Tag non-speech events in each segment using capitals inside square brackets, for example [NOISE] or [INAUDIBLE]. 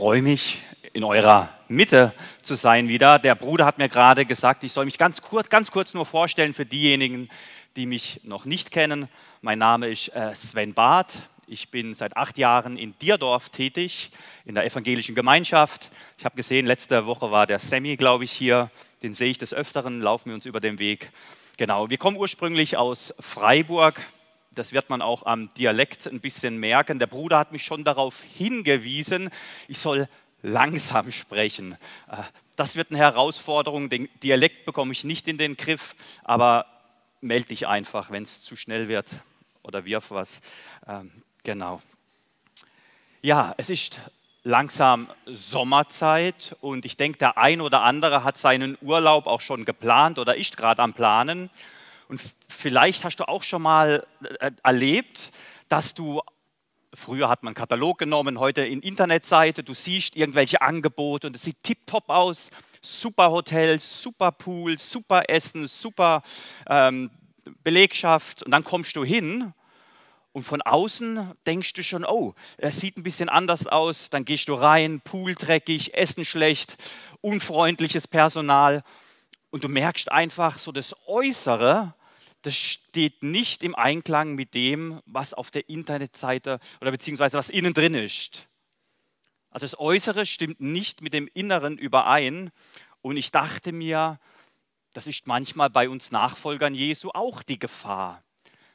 freue mich, in eurer Mitte zu sein wieder. Der Bruder hat mir gerade gesagt, ich soll mich ganz kurz, ganz kurz nur vorstellen für diejenigen, die mich noch nicht kennen. Mein Name ist äh, Sven Barth. Ich bin seit acht Jahren in Dierdorf tätig, in der evangelischen Gemeinschaft. Ich habe gesehen, letzte Woche war der Sammy, glaube ich, hier. Den sehe ich des Öfteren, laufen wir uns über den Weg. Genau, wir kommen ursprünglich aus Freiburg, das wird man auch am Dialekt ein bisschen merken. Der Bruder hat mich schon darauf hingewiesen, ich soll langsam sprechen. Äh, das wird eine Herausforderung. Den Dialekt bekomme ich nicht in den Griff, aber melde dich einfach, wenn es zu schnell wird oder wirf was. Ähm, genau. Ja, es ist langsam Sommerzeit und ich denke, der ein oder andere hat seinen Urlaub auch schon geplant oder ist gerade am Planen. Und vielleicht hast du auch schon mal äh, äh, erlebt, dass du Früher hat man einen Katalog genommen, heute in Internetseite. Du siehst irgendwelche Angebote und es sieht tiptop aus. Super Hotel, super Pool, super Essen, super ähm, Belegschaft. Und dann kommst du hin und von außen denkst du schon, oh, es sieht ein bisschen anders aus. Dann gehst du rein, Pool dreckig, Essen schlecht, unfreundliches Personal. Und du merkst einfach so das Äußere das steht nicht im Einklang mit dem, was auf der Internetseite oder beziehungsweise was innen drin ist. Also das Äußere stimmt nicht mit dem Inneren überein. Und ich dachte mir, das ist manchmal bei uns Nachfolgern Jesu auch die Gefahr,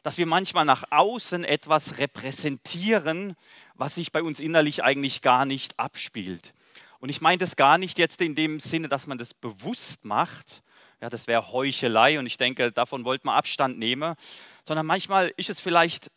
dass wir manchmal nach außen etwas repräsentieren, was sich bei uns innerlich eigentlich gar nicht abspielt. Und ich meine das gar nicht jetzt in dem Sinne, dass man das bewusst macht, ja, das wäre Heuchelei und ich denke, davon wollte man Abstand nehmen. Sondern manchmal ist es vielleicht,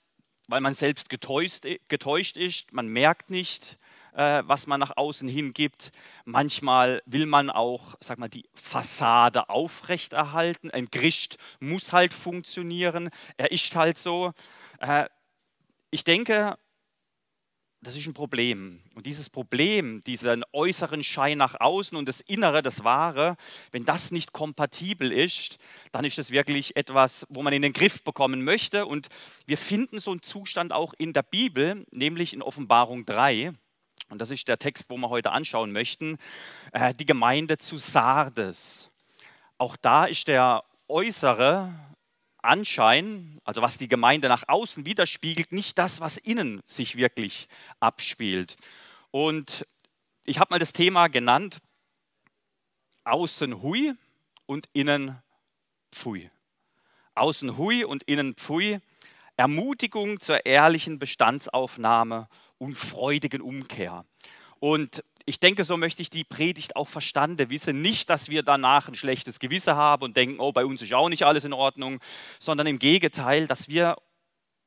weil man selbst getäuscht, getäuscht ist, man merkt nicht, äh, was man nach außen hingibt. Manchmal will man auch, sag mal, die Fassade aufrechterhalten. Ein Gericht muss halt funktionieren. Er ist halt so. Äh, ich denke, das ist ein Problem. Und dieses Problem, diesen äußeren Schein nach außen und das Innere, das Wahre, wenn das nicht kompatibel ist, dann ist das wirklich etwas, wo man in den Griff bekommen möchte. Und wir finden so einen Zustand auch in der Bibel, nämlich in Offenbarung 3. Und das ist der Text, wo wir heute anschauen möchten, äh, die Gemeinde zu Sardes. Auch da ist der äußere Anschein, also was die Gemeinde nach außen widerspiegelt, nicht das, was innen sich wirklich abspielt. Und ich habe mal das Thema genannt, außen hui und innen pfui. Außen hui und innen pfui. Ermutigung zur ehrlichen Bestandsaufnahme und freudigen Umkehr. Und ich denke, so möchte ich die Predigt auch verstanden wissen. Nicht, dass wir danach ein schlechtes Gewissen haben und denken, oh, bei uns ist auch nicht alles in Ordnung, sondern im Gegenteil, dass wir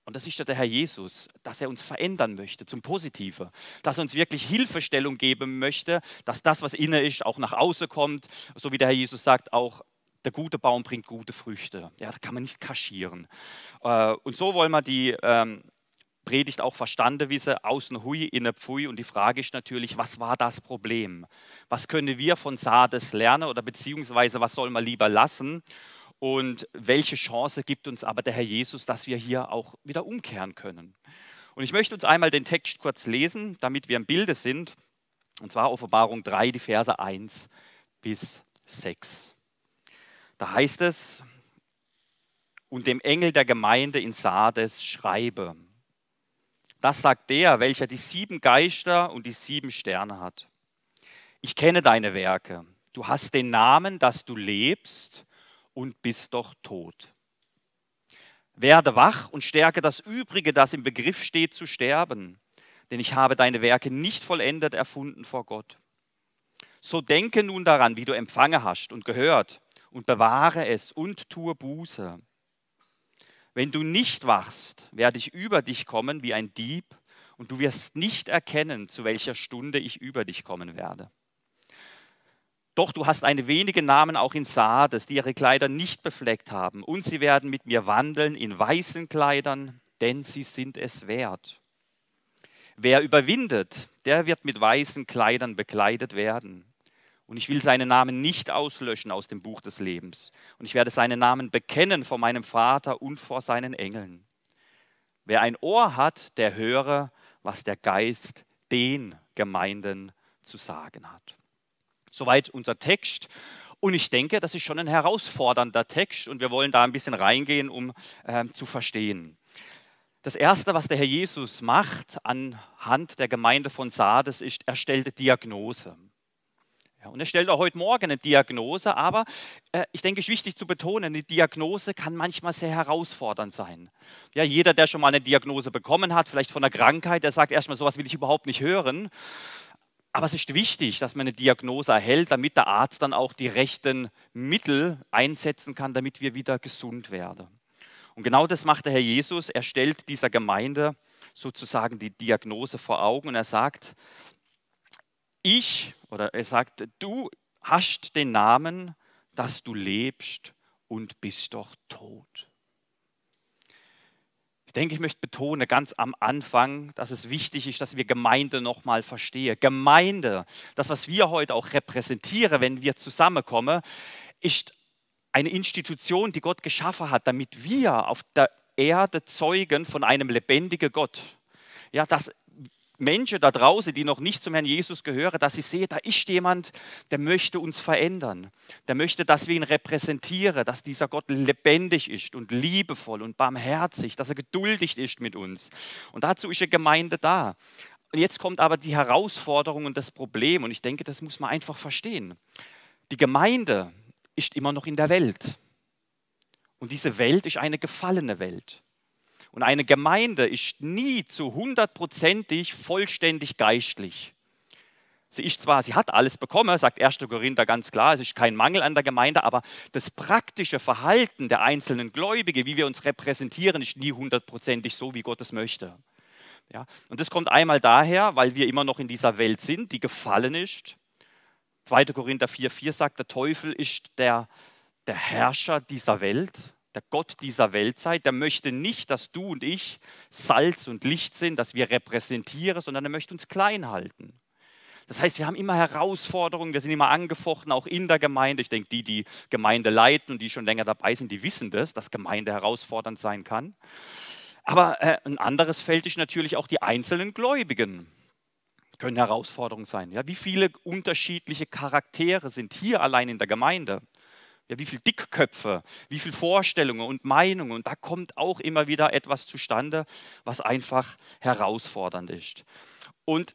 und das ist ja der Herr Jesus, dass er uns verändern möchte zum Positiven, dass er uns wirklich Hilfestellung geben möchte, dass das, was inne ist, auch nach außen kommt. So wie der Herr Jesus sagt, auch der gute Baum bringt gute Früchte. Ja, da kann man nicht kaschieren. Äh, und so wollen wir die ähm, Predigt auch verstanden, wie sie außen hui, innen pfui. Und die Frage ist natürlich, was war das Problem? Was können wir von Sardes lernen oder beziehungsweise was soll man lieber lassen? Und welche Chance gibt uns aber der Herr Jesus, dass wir hier auch wieder umkehren können? Und ich möchte uns einmal den Text kurz lesen, damit wir im Bilde sind. Und zwar Offenbarung 3, die Verse 1 bis 6. Da heißt es, und dem Engel der Gemeinde in Sardes schreibe, das sagt der, welcher die sieben Geister und die sieben Sterne hat. Ich kenne deine Werke. Du hast den Namen, dass du lebst und bist doch tot. Werde wach und stärke das Übrige, das im Begriff steht zu sterben, denn ich habe deine Werke nicht vollendet erfunden vor Gott. So denke nun daran, wie du empfangen hast und gehört, und bewahre es und tue Buße. Wenn du nicht wachst, werde ich über dich kommen wie ein Dieb, und du wirst nicht erkennen, zu welcher Stunde ich über dich kommen werde. Doch du hast eine wenige Namen auch in Sardes, die ihre Kleider nicht befleckt haben, und sie werden mit mir wandeln in weißen Kleidern, denn sie sind es wert. Wer überwindet, der wird mit weißen Kleidern bekleidet werden. Und ich will seinen Namen nicht auslöschen aus dem Buch des Lebens. Und ich werde seinen Namen bekennen vor meinem Vater und vor seinen Engeln. Wer ein Ohr hat, der höre, was der Geist den Gemeinden zu sagen hat. Soweit unser Text. Und ich denke, das ist schon ein herausfordernder Text und wir wollen da ein bisschen reingehen, um äh, zu verstehen. Das Erste, was der Herr Jesus macht anhand der Gemeinde von Sardes, ist, er stellt Diagnose. Ja, und er stellt auch heute Morgen eine Diagnose, aber äh, ich denke, es ist wichtig zu betonen, eine Diagnose kann manchmal sehr herausfordernd sein. Ja, jeder, der schon mal eine Diagnose bekommen hat, vielleicht von einer Krankheit, der sagt erstmal, sowas will ich überhaupt nicht hören. Aber es ist wichtig, dass man eine Diagnose erhält, damit der Arzt dann auch die rechten Mittel einsetzen kann, damit wir wieder gesund werden. Und genau das macht der Herr Jesus. Er stellt dieser Gemeinde sozusagen die Diagnose vor Augen und er sagt, ich oder er sagt, du hast den Namen, dass du lebst und bist doch tot. Ich denke, ich möchte betonen, ganz am Anfang, dass es wichtig ist, dass wir Gemeinde nochmal verstehen. Gemeinde, das, was wir heute auch repräsentieren, wenn wir zusammenkommen, ist eine Institution, die Gott geschaffen hat, damit wir auf der Erde zeugen von einem lebendigen Gott. Ja, dass Menschen da draußen, die noch nicht zum Herrn Jesus gehören, dass ich sehe, da ist jemand, der möchte uns verändern. Der möchte, dass wir ihn repräsentieren, dass dieser Gott lebendig ist und liebevoll und barmherzig, dass er geduldig ist mit uns. Und dazu ist die Gemeinde da. Und jetzt kommt aber die Herausforderung und das Problem. Und ich denke, das muss man einfach verstehen. Die Gemeinde ist immer noch in der Welt. Und diese Welt ist eine gefallene Welt. Und eine Gemeinde ist nie zu hundertprozentig vollständig geistlich. Sie ist zwar, sie hat alles bekommen, sagt 1. Korinther ganz klar, es ist kein Mangel an der Gemeinde, aber das praktische Verhalten der einzelnen Gläubige, wie wir uns repräsentieren, ist nie hundertprozentig so, wie Gott es möchte. Ja, und das kommt einmal daher, weil wir immer noch in dieser Welt sind, die gefallen ist. 2. Korinther 4,4 sagt, der Teufel ist der, der Herrscher dieser Welt der Gott dieser Welt seid. Der möchte nicht, dass du und ich Salz und Licht sind, dass wir repräsentieren, sondern er möchte uns klein halten. Das heißt, wir haben immer Herausforderungen, wir sind immer angefochten, auch in der Gemeinde. Ich denke, die, die Gemeinde leiten und die schon länger dabei sind, die wissen das, dass Gemeinde herausfordernd sein kann. Aber äh, ein anderes Feld ist natürlich auch die einzelnen Gläubigen. Können Herausforderungen sein. Ja? Wie viele unterschiedliche Charaktere sind hier allein in der Gemeinde? ja, wie viele Dickköpfe, wie viele Vorstellungen und Meinungen. Und da kommt auch immer wieder etwas zustande, was einfach herausfordernd ist. Und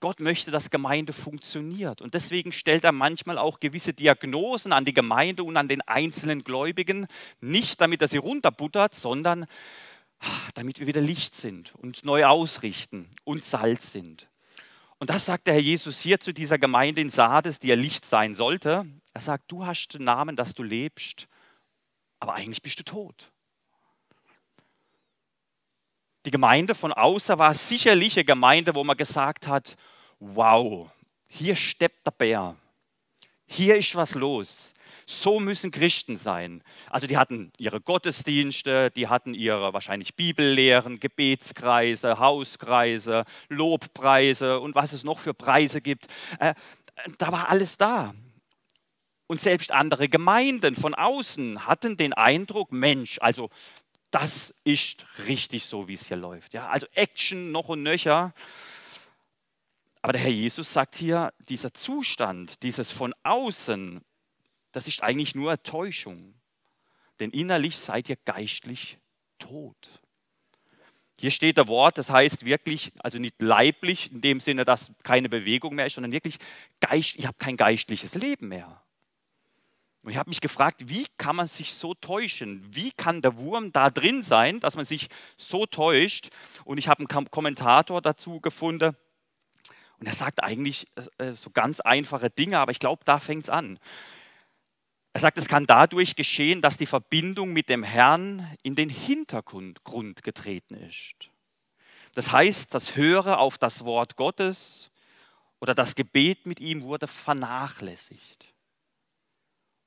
Gott möchte, dass Gemeinde funktioniert. Und deswegen stellt er manchmal auch gewisse Diagnosen an die Gemeinde und an den einzelnen Gläubigen. Nicht damit er sie runterbuttert, sondern ah, damit wir wieder Licht sind, und neu ausrichten und Salz sind. Und das sagt der Herr Jesus hier zu dieser Gemeinde in Sardes, die ja Licht sein sollte. Er sagt, du hast den Namen, dass du lebst, aber eigentlich bist du tot. Die Gemeinde von außer war sicherlich eine Gemeinde, wo man gesagt hat, wow, hier steppt der Bär, hier ist was los, so müssen Christen sein. Also die hatten ihre Gottesdienste, die hatten ihre wahrscheinlich Bibellehren, Gebetskreise, Hauskreise, Lobpreise und was es noch für Preise gibt. Äh, da war alles da. Und selbst andere Gemeinden von außen hatten den Eindruck, Mensch, also das ist richtig so, wie es hier läuft. Ja, also Action noch und nöcher. Aber der Herr Jesus sagt hier, dieser Zustand, dieses von außen das ist eigentlich nur eine Täuschung. Denn innerlich seid ihr geistlich tot. Hier steht der Wort, das heißt wirklich, also nicht leiblich, in dem Sinne, dass keine Bewegung mehr ist, sondern wirklich, Geist, ich habe kein geistliches Leben mehr. Und ich habe mich gefragt, wie kann man sich so täuschen? Wie kann der Wurm da drin sein, dass man sich so täuscht? Und ich habe einen Kommentator dazu gefunden. Und er sagt eigentlich äh, äh, so ganz einfache Dinge, aber ich glaube, da fängt es an. Er sagt, es kann dadurch geschehen, dass die Verbindung mit dem Herrn in den Hintergrund getreten ist. Das heißt, das Höre auf das Wort Gottes oder das Gebet mit ihm wurde vernachlässigt.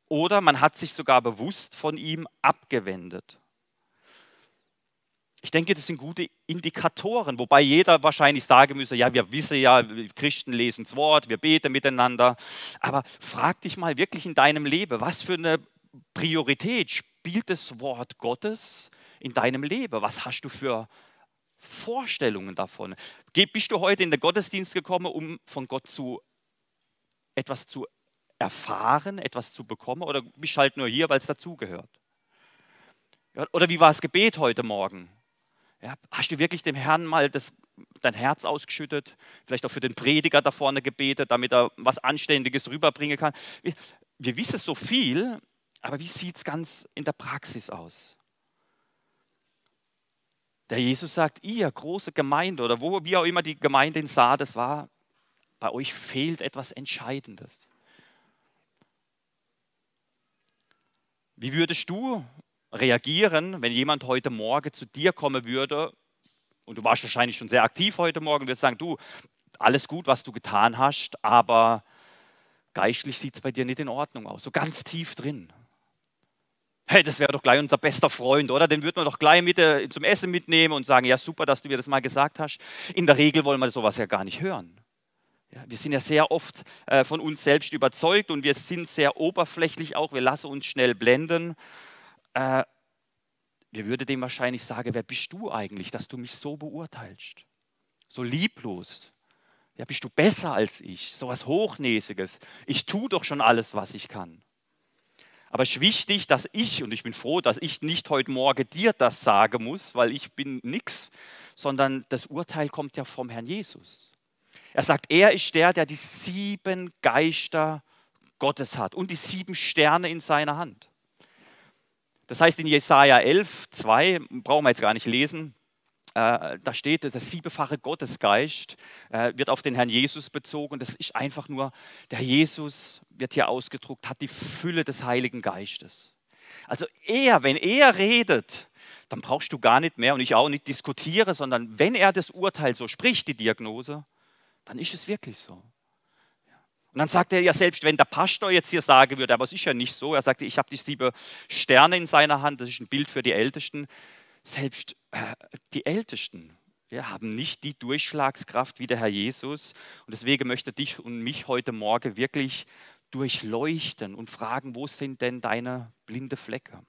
Oder man hat sich sogar bewusst von ihm abgewendet ich denke, das sind gute Indikatoren, wobei jeder wahrscheinlich sagen müsste, ja, wir wissen ja, Christen lesen das Wort, wir beten miteinander. Aber frag dich mal wirklich in deinem Leben, was für eine Priorität spielt das Wort Gottes in deinem Leben? Was hast du für Vorstellungen davon? Bist du heute in den Gottesdienst gekommen, um von Gott zu etwas zu erfahren, etwas zu bekommen? Oder bist du halt nur hier, weil es dazugehört? Oder wie war das Gebet heute Morgen? Ja, hast du wirklich dem Herrn mal das, dein Herz ausgeschüttet? Vielleicht auch für den Prediger da vorne gebetet, damit er was Anständiges rüberbringen kann. Wir, wir wissen so viel, aber wie sieht es ganz in der Praxis aus? Der Jesus sagt, ihr große Gemeinde oder wo, wie auch immer die Gemeinde in Sardes war, bei euch fehlt etwas Entscheidendes. Wie würdest du reagieren, wenn jemand heute Morgen zu dir kommen würde, und du warst wahrscheinlich schon sehr aktiv heute Morgen, würdest sagen, du, alles gut, was du getan hast, aber geistlich sieht es bei dir nicht in Ordnung aus, so ganz tief drin. Hey, das wäre doch gleich unser bester Freund, oder? Den würden wir doch gleich mit, äh, zum Essen mitnehmen und sagen, ja super, dass du mir das mal gesagt hast. In der Regel wollen wir sowas ja gar nicht hören. Ja, wir sind ja sehr oft äh, von uns selbst überzeugt und wir sind sehr oberflächlich auch, wir lassen uns schnell blenden äh, wir würden dem wahrscheinlich sagen, wer bist du eigentlich, dass du mich so beurteilst? So lieblos. Ja, bist du besser als ich? So was Hochnäsiges. Ich tue doch schon alles, was ich kann. Aber es ist wichtig, dass ich, und ich bin froh, dass ich nicht heute Morgen dir das sagen muss, weil ich bin nichts, sondern das Urteil kommt ja vom Herrn Jesus. Er sagt, er ist der, der die sieben Geister Gottes hat und die sieben Sterne in seiner Hand. Das heißt, in Jesaja 11, 2, brauchen wir jetzt gar nicht lesen, äh, da steht, das siebenfache Gottesgeist äh, wird auf den Herrn Jesus bezogen. Das ist einfach nur, der Jesus wird hier ausgedruckt, hat die Fülle des Heiligen Geistes. Also er, wenn er redet, dann brauchst du gar nicht mehr und ich auch nicht diskutiere, sondern wenn er das Urteil so spricht, die Diagnose, dann ist es wirklich so. Und dann sagte er ja selbst, wenn der Pastor jetzt hier sagen würde, aber es ist ja nicht so, er sagte, ich habe die sieben Sterne in seiner Hand, das ist ein Bild für die Ältesten. Selbst äh, die Ältesten ja, haben nicht die Durchschlagskraft wie der Herr Jesus. Und deswegen möchte dich und mich heute Morgen wirklich durchleuchten und fragen, wo sind denn deine blinde Flecke?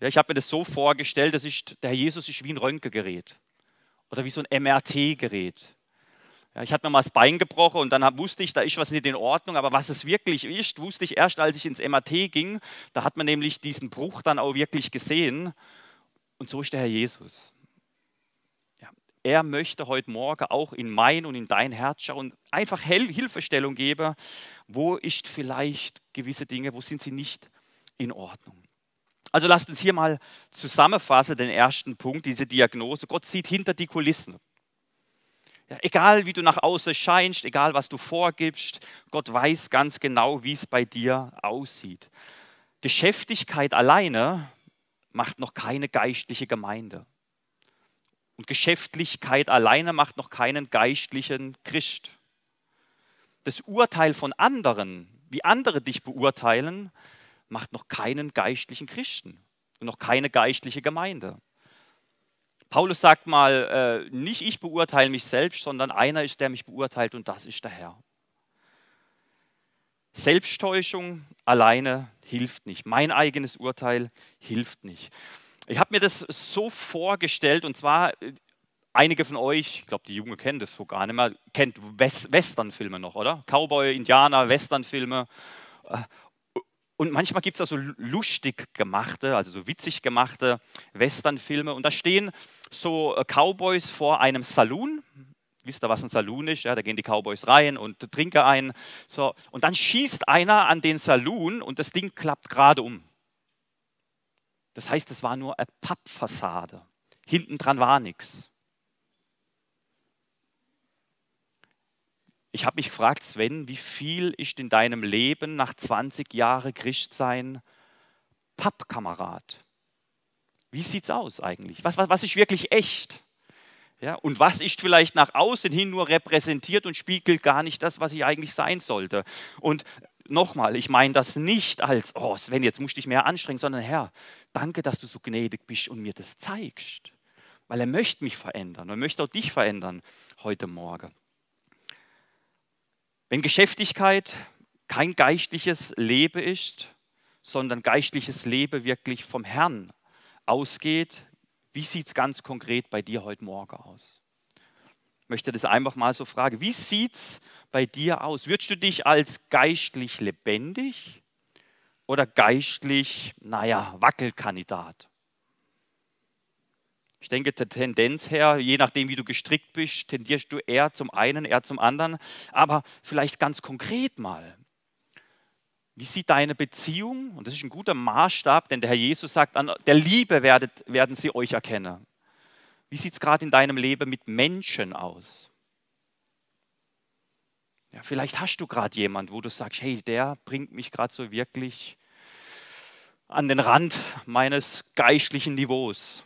Ja, ich habe mir das so vorgestellt, das ist, der Herr Jesus ist wie ein Röntgengerät oder wie so ein MRT-Gerät. Ja, ich hatte mir mal das Bein gebrochen und dann hab, wusste ich, da ist was nicht in Ordnung. Aber was es wirklich ist, wusste ich erst, als ich ins MAT ging. Da hat man nämlich diesen Bruch dann auch wirklich gesehen. Und so ist der Herr Jesus. Ja, er möchte heute Morgen auch in mein und in dein Herz schauen und einfach Hilfestellung geben. Wo ist vielleicht gewisse Dinge, wo sind sie nicht in Ordnung? Also lasst uns hier mal zusammenfassen den ersten Punkt, diese Diagnose. Gott sieht hinter die Kulissen. Ja, egal wie du nach außen scheinst, egal was du vorgibst, Gott weiß ganz genau, wie es bei dir aussieht. Geschäftigkeit alleine macht noch keine geistliche Gemeinde. Und Geschäftlichkeit alleine macht noch keinen geistlichen Christ. Das Urteil von anderen, wie andere dich beurteilen, macht noch keinen geistlichen Christen und noch keine geistliche Gemeinde. Paulus sagt mal, äh, nicht ich beurteile mich selbst, sondern einer ist, der mich beurteilt und das ist der Herr. Selbsttäuschung alleine hilft nicht. Mein eigenes Urteil hilft nicht. Ich habe mir das so vorgestellt und zwar äh, einige von euch, ich glaube, die Jungen kennen das so gar nicht mehr, kennt Westernfilme noch, oder? Cowboy, Indianer, Westernfilme. Äh, und manchmal gibt es da so lustig gemachte, also so witzig gemachte Westernfilme. Und da stehen so äh, Cowboys vor einem Saloon. Wisst ihr, was ein Saloon ist? Ja, da gehen die Cowboys rein und trinken ein. So. Und dann schießt einer an den Saloon und das Ding klappt gerade um. Das heißt, es war nur eine Pappfassade. Hinten dran war nichts. Ich habe mich gefragt, Sven, wie viel ist in deinem Leben nach 20 Jahren Christsein Pappkamerad? Wie sieht's aus eigentlich? Was, was, was ist wirklich echt? Ja, und was ist vielleicht nach außen hin nur repräsentiert und spiegelt gar nicht das, was ich eigentlich sein sollte? Und nochmal, ich meine das nicht als, oh Sven, jetzt musst du dich mehr anstrengen, sondern Herr, danke, dass du so gnädig bist und mir das zeigst. Weil er möchte mich verändern, er möchte auch dich verändern heute Morgen. Wenn Geschäftigkeit kein geistliches Leben ist, sondern geistliches Leben wirklich vom Herrn ausgeht, wie sieht es ganz konkret bei dir heute Morgen aus? Ich möchte das einfach mal so fragen. Wie sieht es bei dir aus? Würdest du dich als geistlich lebendig oder geistlich, naja, Wackelkandidat? Ich denke, der Tendenz her, je nachdem, wie du gestrickt bist, tendierst du eher zum einen, eher zum anderen. Aber vielleicht ganz konkret mal. Wie sieht deine Beziehung, und das ist ein guter Maßstab, denn der Herr Jesus sagt, an der Liebe werdet, werden sie euch erkennen. Wie sieht es gerade in deinem Leben mit Menschen aus? Ja, vielleicht hast du gerade jemanden, wo du sagst, hey, der bringt mich gerade so wirklich an den Rand meines geistlichen Niveaus.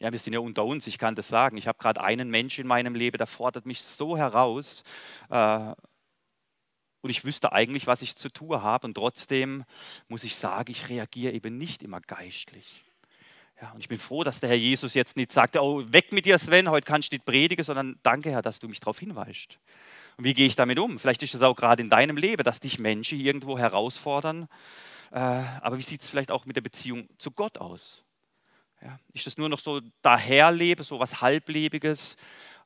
Ja, wir sind ja unter uns, ich kann das sagen. Ich habe gerade einen Menschen in meinem Leben, der fordert mich so heraus. Äh, und ich wüsste eigentlich, was ich zu tun habe. Und trotzdem muss ich sagen, ich reagiere eben nicht immer geistlich. Ja, und ich bin froh, dass der Herr Jesus jetzt nicht sagt, oh, weg mit dir, Sven, heute kannst du nicht predigen, sondern danke, Herr, dass du mich darauf hinweist. Und wie gehe ich damit um? Vielleicht ist es auch gerade in deinem Leben, dass dich Menschen irgendwo herausfordern. Äh, aber wie sieht es vielleicht auch mit der Beziehung zu Gott aus? Ja, ich das nur noch so daherlebe, so was Halblebiges?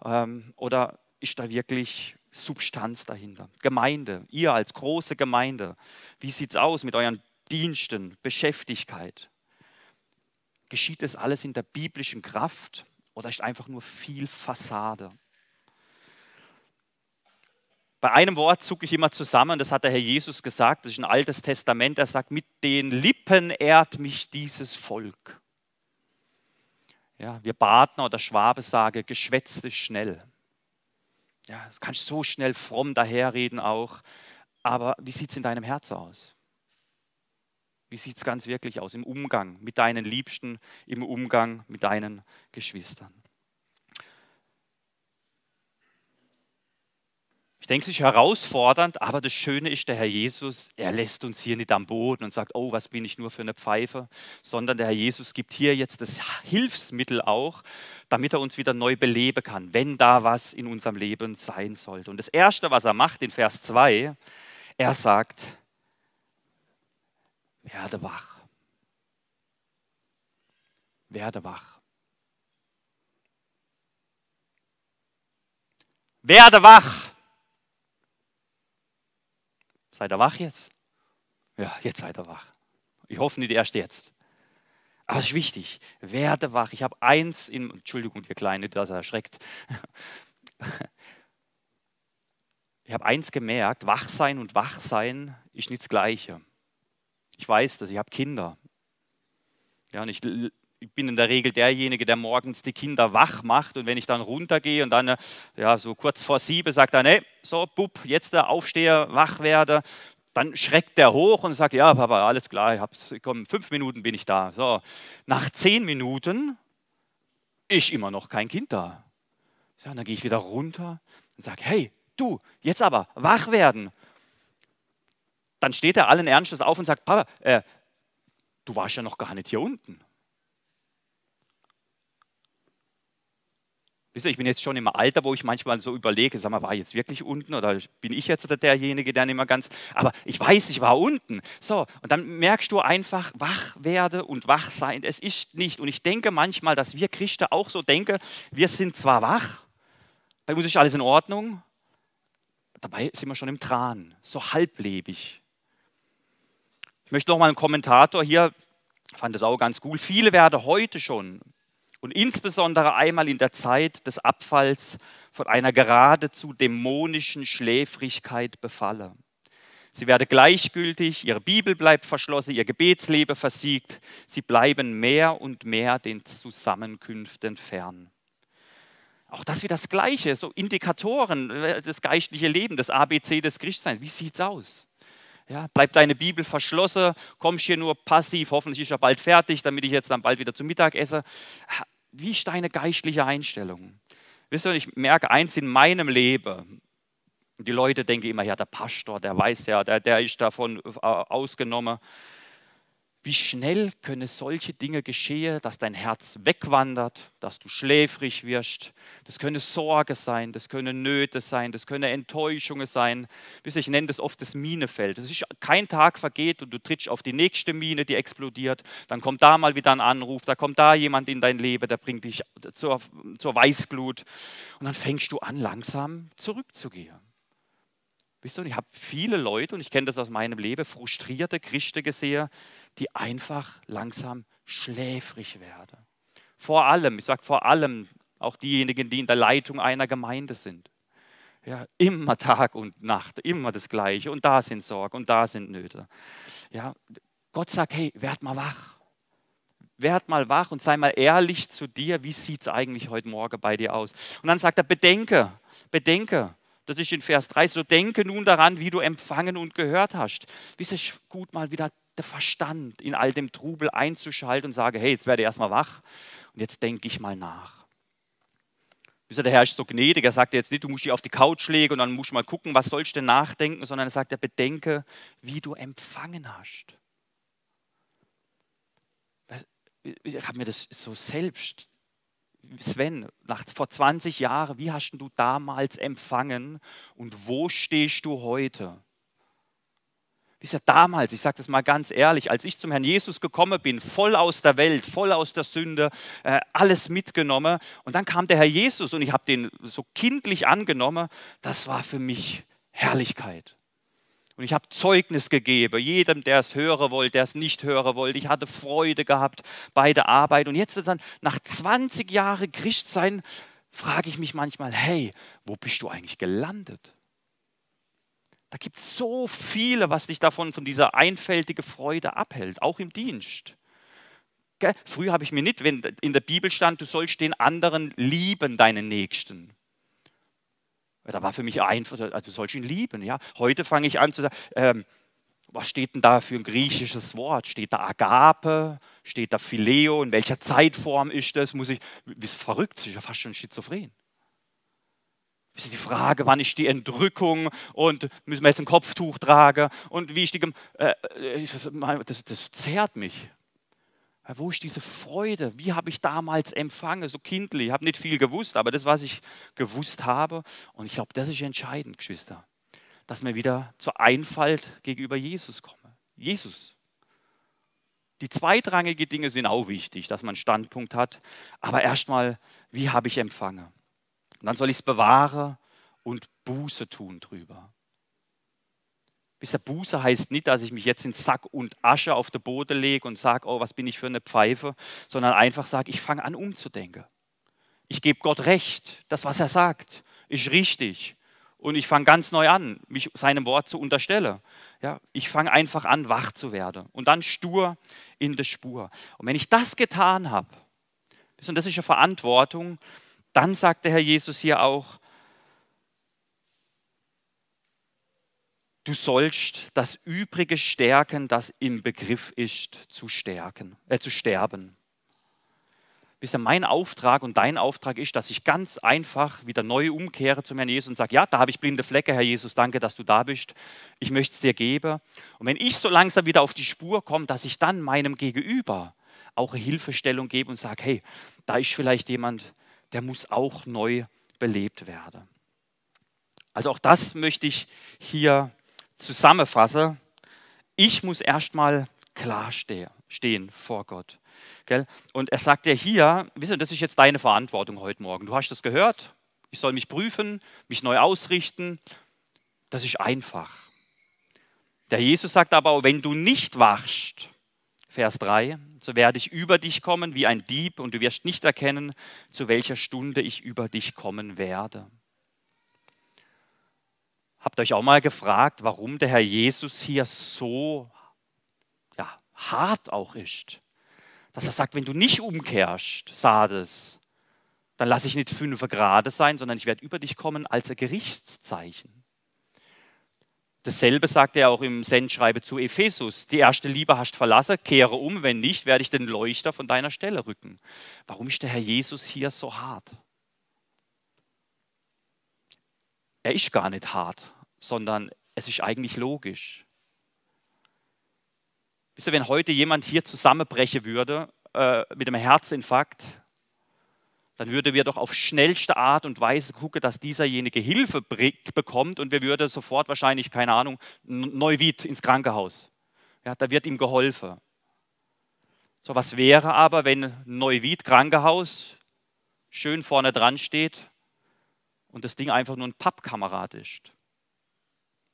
Ähm, oder ist da wirklich Substanz dahinter? Gemeinde, ihr als große Gemeinde, wie sieht es aus mit euren Diensten, Beschäftigkeit? Geschieht das alles in der biblischen Kraft oder ist einfach nur viel Fassade? Bei einem Wort zucke ich immer zusammen, das hat der Herr Jesus gesagt, das ist ein altes Testament, er sagt, mit den Lippen ehrt mich dieses Volk. Ja, wir Badner oder Schwabe sagen, Geschwätz ist schnell. Ja, du kannst so schnell fromm daherreden auch. Aber wie sieht es in deinem Herzen aus? Wie sieht es ganz wirklich aus im Umgang mit deinen Liebsten, im Umgang mit deinen Geschwistern? Ich denke, es ist herausfordernd, aber das Schöne ist, der Herr Jesus, er lässt uns hier nicht am Boden und sagt, oh, was bin ich nur für eine Pfeife, sondern der Herr Jesus gibt hier jetzt das Hilfsmittel auch, damit er uns wieder neu beleben kann, wenn da was in unserem Leben sein sollte. Und das Erste, was er macht in Vers 2, er sagt, werde wach. Werde wach. Werde wach. Seid ihr wach jetzt? Ja, jetzt seid ihr wach. Ich hoffe nicht erst jetzt. Aber es ist wichtig, werde wach. Ich habe eins in, Entschuldigung, ihr Kleine, dass er erschreckt. [LAUGHS] Ich habe eins gemerkt, wach sein und wach sein ist nicht das Gleiche. Ich weiß das, ich habe Kinder. Ja, und ich ich bin in der Regel derjenige, der morgens die Kinder wach macht. Und wenn ich dann runtergehe und dann äh, ja, so kurz vor sieben sagt er, nee, so, Bub, jetzt der Aufsteher, wach werde, dann schreckt er hoch und sagt, ja, Papa, alles klar, ich hab's, komm, fünf Minuten bin ich da. So, nach zehn Minuten ist immer noch kein Kind da. So, dann gehe ich wieder runter und sage, hey, du, jetzt aber, wach werden. Dann steht er allen Ernstes auf und sagt, Papa, äh, du warst ja noch gar nicht hier unten. wisst ihr, ich bin jetzt schon im Alter, wo ich manchmal so überlege, sag mal, war ich jetzt wirklich unten oder bin ich jetzt derjenige, der nicht mehr ganz, aber ich weiß, ich war unten. So, und dann merkst du einfach, wach werde und wach sein, es ist nicht. Und ich denke manchmal, dass wir Christen auch so denken, wir sind zwar wach, bei uns ist alles in Ordnung, dabei sind wir schon im Tran, so halblebig. Ich möchte noch mal einen Kommentator hier, fand das auch ganz cool. Viele werden heute schon und insbesondere einmal in der Zeit des Abfalls von einer geradezu dämonischen Schläfrigkeit befalle. Sie werde gleichgültig, ihre Bibel bleibt verschlossen, ihr Gebetsleben versiegt, sie bleiben mehr und mehr den Zusammenkünften fern. Auch das wie das Gleiche, so Indikatoren, äh, des geistlichen Lebens, des ABC des Christseins, wie sieht es aus? Ja, bleibt deine Bibel verschlossen, kommst hier nur passiv, hoffentlich ist er bald fertig, damit ich jetzt dann bald wieder zu Mittag esse. Wie ist deine geistliche Einstellung? Wisst ihr, ich merke eins in meinem Leben. Die Leute denken immer, ja, der Pastor, der weiß ja, der, der ist davon äh, ausgenommen. Wie schnell können solche Dinge geschehen, dass dein Herz wegwandert, dass du schläfrig wirst. Das können Sorge sein, das können Nöte sein, das können Enttäuschungen sein. Ich nenne das oft das Minefeld. Es ist kein Tag vergeht und du trittst auf die nächste Mine, die explodiert. Dann kommt da mal wieder ein Anruf, da kommt da jemand in dein Leben, der bringt dich zur, zur Weißglut. Und dann fängst du an, langsam zurückzugehen. Wisst ihr, ich habe viele Leute, und ich kenne das aus meinem Leben, frustrierte Christen gesehen, die einfach langsam schläfrig werden. Vor allem, ich sage vor allem, auch diejenigen, die in der Leitung einer Gemeinde sind. Ja, immer Tag und Nacht, immer das Gleiche. Und da sind Sorgen und da sind Nöte. Ja, Gott sagt, hey, werd mal wach. Werd mal wach und sei mal ehrlich zu dir, wie sieht es eigentlich heute Morgen bei dir aus? Und dann sagt er, bedenke, bedenke. Das ist in Vers 3, so denke nun daran, wie du empfangen und gehört hast. Wie ist es gut, mal wieder der Verstand in all dem Trubel einzuschalten und sage, hey, jetzt werde ich erstmal wach und jetzt denke ich mal nach. Wisst ihr, der Herr ist so gnädig, er sagt jetzt nicht, du musst dich auf die Couch legen und dann musst du mal gucken, was sollst du denn nachdenken, sondern er sagt, er bedenke, wie du empfangen hast. Ich habe mir das so selbst Sven, nach, vor 20 Jahren, wie hast du damals empfangen und wo stehst du heute? Wie ist ja damals, ich sage das mal ganz ehrlich, als ich zum Herrn Jesus gekommen bin, voll aus der Welt, voll aus der Sünde, äh, alles mitgenommen. Und dann kam der Herr Jesus und ich habe den so kindlich angenommen. Das war für mich Herrlichkeit. Und ich habe Zeugnis gegeben, jedem, der es hören wollte, der es nicht hören wollte. Ich hatte Freude gehabt bei der Arbeit. Und jetzt dann nach 20 Jahren Christsein frage ich mich manchmal, hey, wo bist du eigentlich gelandet? Da gibt es so viele, was dich davon von dieser einfältigen Freude abhält, auch im Dienst. Gell? Früher habe ich mir nicht, wenn in der Bibel stand, du sollst den anderen lieben, deinen Nächsten. Da war für mich einfach, also, also sollst ihn lieben. Ja? Heute fange ich an zu sagen, ähm, was steht denn da für ein griechisches Wort? Steht da Agape? Steht da Phileo? In welcher Zeitform ist das? Muss ich, wie verrückt, ich ja fast schon schizophren ist die Frage, wann ich die Entrückung und müssen wir jetzt ein Kopftuch tragen und wie ich die. Äh, äh das, das zehrt mich. Wo ist diese Freude? Wie habe ich damals empfangen, so kindlich? Ich habe nicht viel gewusst, aber das, was ich gewusst habe, und ich glaube, das ist entscheidend, Geschwister, dass mir wieder zur Einfalt gegenüber Jesus komme. Jesus. Die zweitrangigen Dinge sind auch wichtig, dass man einen Standpunkt hat, aber erstmal, wie habe ich empfangen? Und dann soll ich es bewahren und Buße tun drüber. Wisst ihr, Buße heißt nicht, dass ich mich jetzt in Sack und Asche auf den Boden lege und sage, oh, was bin ich für eine Pfeife, sondern einfach sage, ich fange an umzudenken. Ich gebe Gott recht, das, was er sagt, ist richtig. Und ich fange ganz neu an, mich seinem Wort zu unterstellen. Ja, ich fange einfach an, wach zu werden und dann stur in der Spur. Und wenn ich das getan habe, und das ist eine Verantwortung, dann sagt der Herr Jesus hier auch, du sollst das Übrige stärken, das im Begriff ist, zu, stärken, äh, zu sterben. Wisst ihr, mein Auftrag und dein Auftrag ist, dass ich ganz einfach wieder neu umkehre zum Herrn Jesus und sage, ja, da habe ich blinde Flecke, Herr Jesus, danke, dass du da bist. Ich möchte es dir geben. Und wenn ich so langsam wieder auf die Spur komme, dass ich dann meinem Gegenüber auch eine Hilfestellung gebe und sage, hey, da ist vielleicht jemand, der muss auch neu belebt werden. Also auch das möchte ich hier zusammenfassen. Ich muss erstmal klar stehen vor Gott. Und er sagt ja hier, wissen, das ist jetzt deine Verantwortung heute Morgen. Du hast das gehört, ich soll mich prüfen, mich neu ausrichten. Das ist einfach. Der Jesus sagt aber, wenn du nicht wachst, Vers 3, so werde ich über dich kommen wie ein Dieb und du wirst nicht erkennen, zu welcher Stunde ich über dich kommen werde. Habt ihr euch auch mal gefragt, warum der Herr Jesus hier so ja, hart auch ist? Dass er sagt, wenn du nicht umkehrst, Sades, dann lasse ich nicht fünf Grade sein, sondern ich werde über dich kommen als ein Gerichtszeichen. Dasselbe sagt er auch im Sendschreiben zu Ephesus. Die erste Liebe hast du verlassen, kehre um, wenn nicht, werde ich den Leuchter von deiner Stelle rücken. Warum ist der Herr Jesus hier so hart? Er ist gar nicht hart, sondern es ist eigentlich logisch. Wisst ihr, wenn heute jemand hier zusammenbrechen würde äh, mit einem Herzinfarkt, dann würden wir doch auf schnellste Art und Weise gucken, dass dieserjenige Hilfe bekommt und wir würden sofort wahrscheinlich, keine Ahnung, Neuwied ins Krankenhaus. Ja, da wird ihm geholfen. So, was wäre aber, wenn Neuwied Krankenhaus schön vorne dran steht und das Ding einfach nur ein Pappkamerad ist?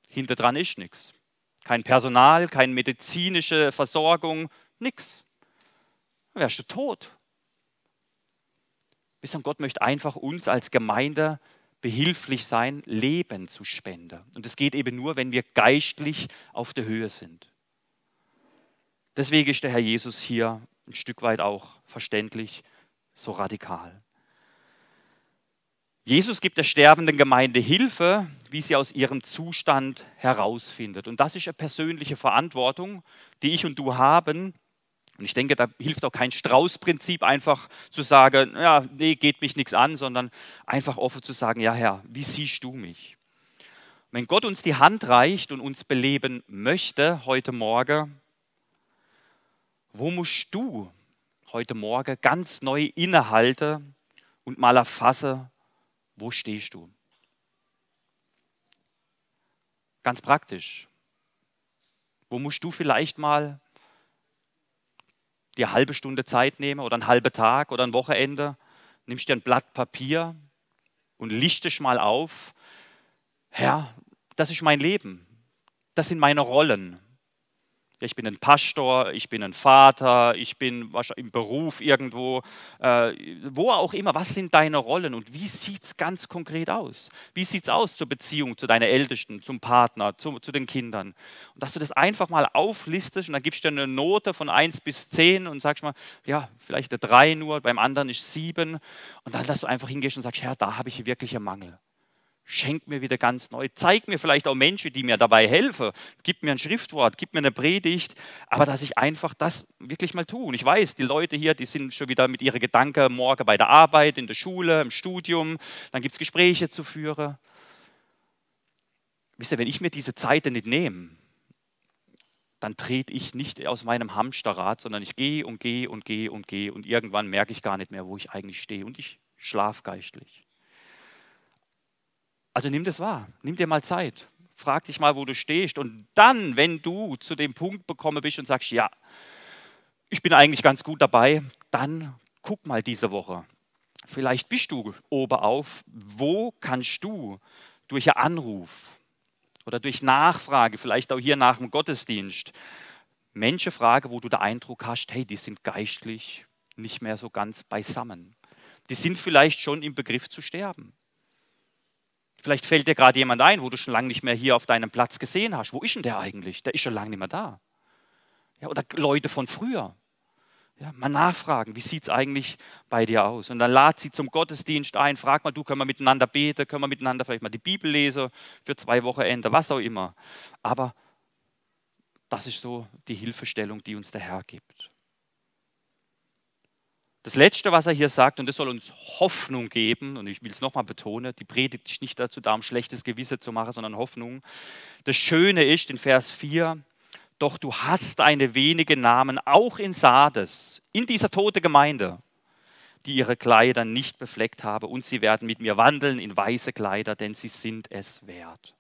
Hinter dran ist nichts. Kein Personal, keine medizinische Versorgung, nichts. Dann wärst du tot. Wisst ihr, Gott möchte einfach uns als Gemeinde behilflich sein, Leben zu spenden. Und es geht eben nur, wenn wir geistlich auf der Höhe sind. Deswegen ist der Herr Jesus hier ein Stück weit auch verständlich so radikal. Jesus gibt der sterbenden Gemeinde Hilfe, wie sie aus ihrem Zustand herausfindet. Und das ist eine persönliche Verantwortung, die ich und du haben, und ich denke, da hilft auch kein Straußprinzip, einfach zu sagen, ja, nee, geht mich nichts an, sondern einfach offen zu sagen, ja Herr, wie siehst du mich? Wenn Gott uns die Hand reicht und uns beleben möchte heute Morgen, wo musst du heute Morgen ganz neu innehalten und mal erfassen, wo stehst du? Ganz praktisch. Wo musst du vielleicht mal dir eine halbe Stunde Zeit nehme oder einen halben Tag oder ein Wochenende, nimmst dir ein Blatt Papier und lichte dich mal auf. Herr, das ist mein Leben. Das sind meine Rollen ich bin ein Pastor, ich bin ein Vater, ich bin im Beruf irgendwo, äh, wo auch immer. Was sind deine Rollen und wie sieht es ganz konkret aus? Wie sieht es aus zur Beziehung zu deinen Ältesten, zum Partner, zu, zu den Kindern? Und dass du das einfach mal auflistest und dann gibst du eine Note von 1 bis 10 und sagst mal, ja, vielleicht eine 3 nur, beim anderen ist 7. Und dann, dass du einfach hingehst und sagst, ja, da habe ich wirklich einen Mangel. Schenk mir wieder ganz neu. Zeig mir vielleicht auch Menschen, die mir dabei helfen. Gib mir ein Schriftwort, gib mir eine Predigt. Aber dass ich einfach das wirklich mal tue. Und ich weiß, die Leute hier, die sind schon wieder mit ihren Gedanken morgen bei der Arbeit, in der Schule, im Studium. Dann gibt es Gespräche zu führen. Wisst ihr, wenn ich mir diese Zeit nicht nehme, dann trete ich nicht aus meinem Hamsterrad, sondern ich gehe und gehe und gehe und gehe. Und irgendwann merke ich gar nicht mehr, wo ich eigentlich stehe. Und ich schlafe geistlich. Also nimm das wahr, nimm dir mal Zeit, frag dich mal, wo du stehst. Und dann, wenn du zu dem Punkt bekommen bist und sagst, ja, ich bin eigentlich ganz gut dabei, dann guck mal diese Woche. Vielleicht bist du oben auf. wo kannst du durch einen Anruf oder durch Nachfrage, vielleicht auch hier nach dem Gottesdienst, Menschen fragen, wo du den Eindruck hast, hey, die sind geistlich nicht mehr so ganz beisammen. Die sind vielleicht schon im Begriff zu sterben. Vielleicht fällt dir gerade jemand ein, wo du schon lange nicht mehr hier auf deinem Platz gesehen hast. Wo ist denn der eigentlich? Der ist schon lange nicht mehr da. Ja, oder Leute von früher. Ja, mal nachfragen, wie sieht es eigentlich bei dir aus? Und dann lad sie zum Gottesdienst ein, frag mal, du, können wir miteinander beten, können wir miteinander vielleicht mal die Bibel lesen für zwei Wochenende, was auch immer. Aber das ist so die Hilfestellung, die uns der Herr gibt. Das Letzte, was er hier sagt, und das soll uns Hoffnung geben, und ich will es nochmal betonen, die Predigt ist nicht dazu da, um schlechtes Gewissen zu machen, sondern Hoffnung. Das Schöne ist in Vers 4, doch du hast eine wenige Namen, auch in Sardes, in dieser toten Gemeinde, die ihre Kleider nicht befleckt habe, und sie werden mit mir wandeln in weiße Kleider, denn sie sind es wert.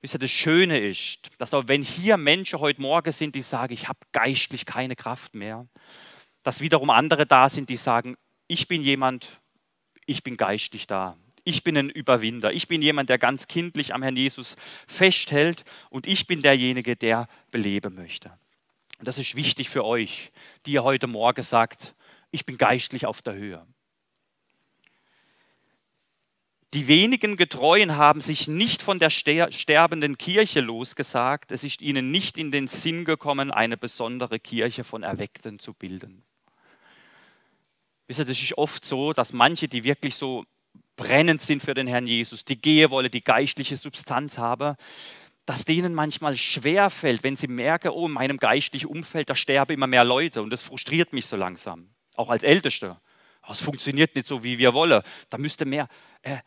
Wisst ihr, das Schöne ist, dass auch wenn hier Menschen heute Morgen sind, die sagen, ich habe geistlich keine Kraft mehr, dass wiederum andere da sind, die sagen, ich bin jemand, ich bin geistig da. Ich bin ein Überwinder. Ich bin jemand, der ganz kindlich am Herrn Jesus festhält und ich bin derjenige, der beleben möchte. Und das ist wichtig für euch, die ihr heute Morgen sagt, ich bin geistlich auf der Höhe. Die wenigen Getreuen haben sich nicht von der sterbenden Kirche losgesagt. Es ist ihnen nicht in den Sinn gekommen, eine besondere Kirche von Erweckten zu bilden. Wisst ihr, das ist oft so, dass manche, die wirklich so brennend sind für den Herrn Jesus, die gehe wolle, die geistliche Substanz habe, dass denen manchmal schwer fällt, wenn sie merken, oh, in meinem geistlichen Umfeld, da sterben immer mehr Leute und das frustriert mich so langsam, auch als Ältester. Oh, es funktioniert nicht so, wie wir wollen. Da müsste mehr. Äh,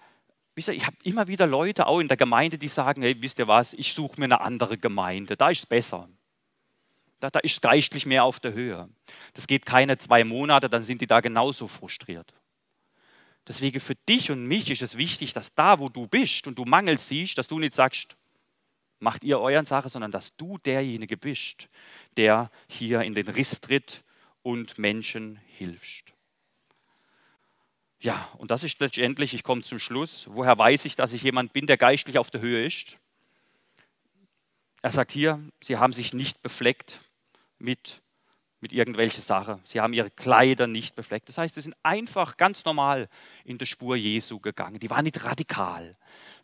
wisst ihr, ich habe immer wieder Leute auch in der Gemeinde, die sagen, hey, wisst ihr was, ich suche mir eine andere Gemeinde, da ist es besser. Da, da ist geistlich mehr auf der Höhe. Das geht keine zwei Monate, dann sind die da genauso frustriert. Deswegen für dich und mich ist es wichtig, dass da, wo du bist und du Mangel siehst, dass du nicht sagst, macht ihr euren Sache, sondern dass du derjenige bist, der hier in den Riss tritt und Menschen hilft. Ja, und das ist letztendlich, ich komme zum Schluss, woher weiß ich, dass ich jemand bin, der geistlich auf der Höhe ist? Er sagt hier, sie haben sich nicht befleckt mit, mit irgendwelcher Sache. Sie haben ihre Kleider nicht befleckt. Das heißt, sie sind einfach ganz normal in der Spur Jesu gegangen. Die waren nicht radikal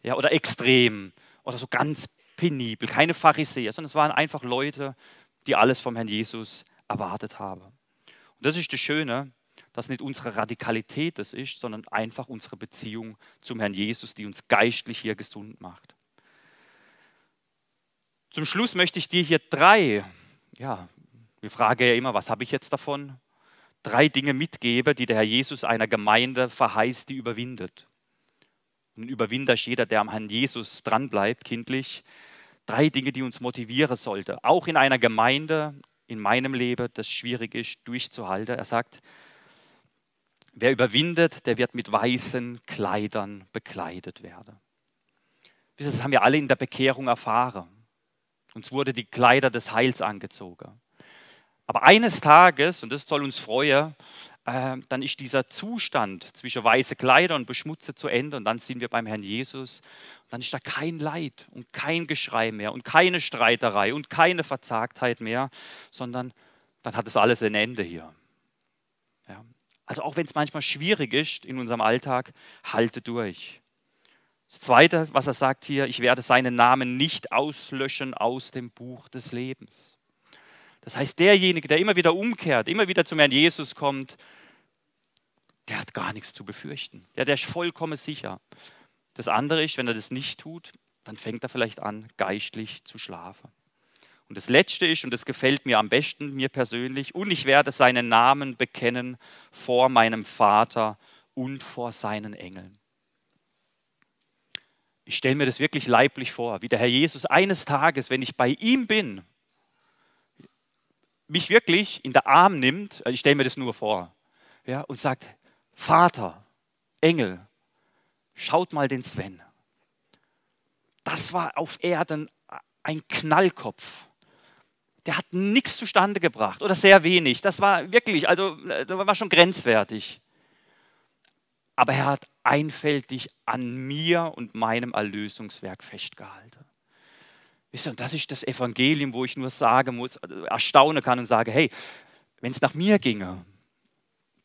ja, oder extrem oder so ganz penibel, keine Pharisäer, sondern es waren einfach Leute, die alles vom Herrn Jesus erwartet haben. Und das ist das Schöne, dass nicht unsere Radikalität das ist, sondern einfach unsere Beziehung zum Herrn Jesus, die uns geistlich hier gesund macht. Zum Schluss möchte ich dir hier drei ja, wir fragen ja immer, was habe ich jetzt davon? Drei Dinge mitgebe, die der Herr Jesus einer Gemeinde verheißt, die überwindet. Und ein Überwinder ist jeder, der am Herrn Jesus dranbleibt, kindlich. Drei Dinge, die uns motivieren sollte, auch in einer Gemeinde, in meinem Leben, das schwierig ist, durchzuhalten. Er sagt, wer überwindet, der wird mit weißen Kleidern bekleidet werden. Das haben wir alle in der Bekehrung erfahren. Uns wurde die Kleider des Heils angezogen. Aber eines Tages, und das soll uns freuen, äh, dann ist dieser Zustand zwischen weiße Kleider und Beschmutze zu Ende und dann sind wir beim Herrn Jesus. Und dann ist da kein Leid und kein Geschrei mehr und keine Streiterei und keine Verzagtheit mehr, sondern dann hat es alles ein Ende hier. Ja. Also auch wenn es manchmal schwierig ist in unserem Alltag, halte durch. Das Zweite, was er sagt hier, ich werde seinen Namen nicht auslöschen aus dem Buch des Lebens. Das heißt, derjenige, der immer wieder umkehrt, immer wieder zum Herrn Jesus kommt, der hat gar nichts zu befürchten. Ja, der ist vollkommen sicher. Das andere ist, wenn er das nicht tut, dann fängt er vielleicht an, geistlich zu schlafen. Und das Letzte ist, und das gefällt mir am besten, mir persönlich, und ich werde seinen Namen bekennen vor meinem Vater und vor seinen Engeln. Ich stelle mir das wirklich leiblich vor, wie der Herr Jesus eines Tages, wenn ich bei ihm bin, mich wirklich in der Arm nimmt, äh, ich stelle mir das nur vor, ja, und sagt, Vater, Engel, schaut mal den Sven. Das war auf Erden ein Knallkopf. Der hat nichts zustande gebracht oder sehr wenig. Das war wirklich, also äh, das war schon grenzwertig. Aber er hat einfältig an mir und meinem Erlösungswerk festgehalten. Und das ist das Evangelium, wo ich nur sagen muss, äh, erstaunen kann und sage, hey, wenn es nach mir ginge,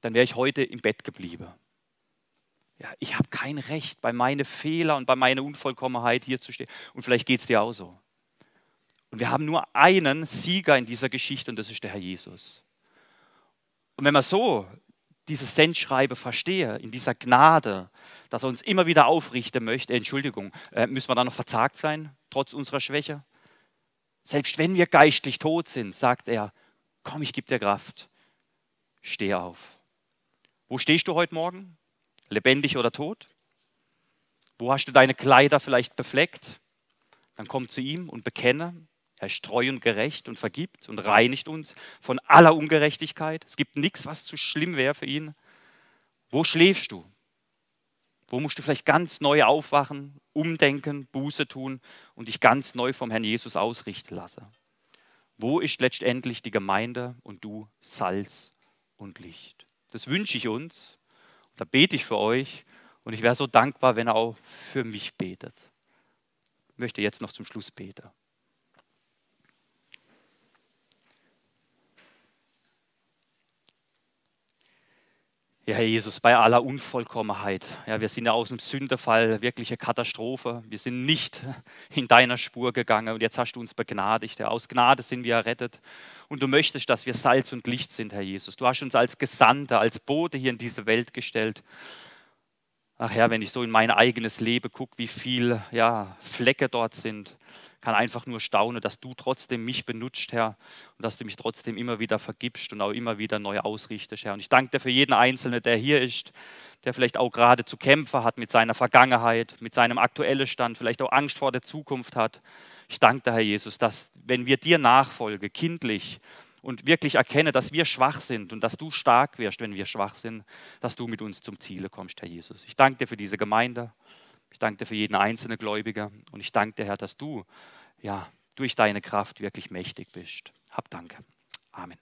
dann wäre ich heute im Bett geblieben. Ja, ich habe kein Recht, bei meinen Fehlern und bei meiner Unvollkommenheit hier zu stehen. Und vielleicht geht es dir auch so. Und wir haben nur einen Sieger in dieser Geschichte und das ist der Herr Jesus. Und wenn man so dieses Sendschreiben verstehe, in dieser Gnade, dass er uns immer wieder aufrichten möchte, Entschuldigung, äh, müssen wir da noch verzagt sein, trotz unserer Schwäche? Selbst wenn wir geistlich tot sind, sagt er, komm, ich gebe dir Kraft, steh auf. Wo stehst du heute Morgen? Lebendig oder tot? Wo hast du deine Kleider vielleicht befleckt? Dann komm zu ihm und bekenne, er ist treu und gerecht und vergibt und reinigt uns von aller Ungerechtigkeit. Es gibt nichts, was zu schlimm wäre für ihn. Wo schläfst du? Wo musst du vielleicht ganz neu aufwachen, umdenken, Buße tun und dich ganz neu vom Herrn Jesus ausrichten lassen? Wo ist letztendlich die Gemeinde und du Salz und Licht? Das wünsche ich uns, da bete ich für euch und ich wäre so dankbar, wenn er auch für mich betet. Ich möchte jetzt noch zum Schluss beten. Ja, Herr Jesus, bei aller Unvollkommenheit. Ja, wir sind ja aus dem Sünderfall wirkliche Katastrophe. Wir sind nicht [LAUGHS] in deiner Spur gegangen und jetzt hast du uns begnadigt. Ja, aus Gnade sind wir errettet. Und du möchtest, dass wir Salz und Licht sind, Herr Jesus. Du hast uns als Gesandte, als Bote hier in diese Welt gestellt. Ach Herr, wenn ich so in mein eigenes Leben gucke, wie viele ja, Flecke dort sind, kann einfach nur staunen, dass du trotzdem mich benutzt, Herr, und dass du mich trotzdem immer wieder vergibst und auch immer wieder neu ausrichtest, Herr. Und ich danke dir für jeden Einzelnen, der hier ist, der vielleicht auch gerade zu kämpfen hat mit seiner Vergangenheit, mit seinem aktuellen Stand, vielleicht auch Angst vor der Zukunft hat. Ich danke dir, Herr Jesus, dass wenn wir dir nachfolgen, kindlich, und wirklich erkenne, dass wir schwach sind und dass du stark wirst, wenn wir schwach sind, dass du mit uns zum Ziele kommst, Herr Jesus. Ich danke dir für diese Gemeinde. Ich danke dir für jeden einzelnen Gläubiger und ich danke dir, Herr, dass du ja durch deine Kraft wirklich mächtig bist. Hab Danke. Amen.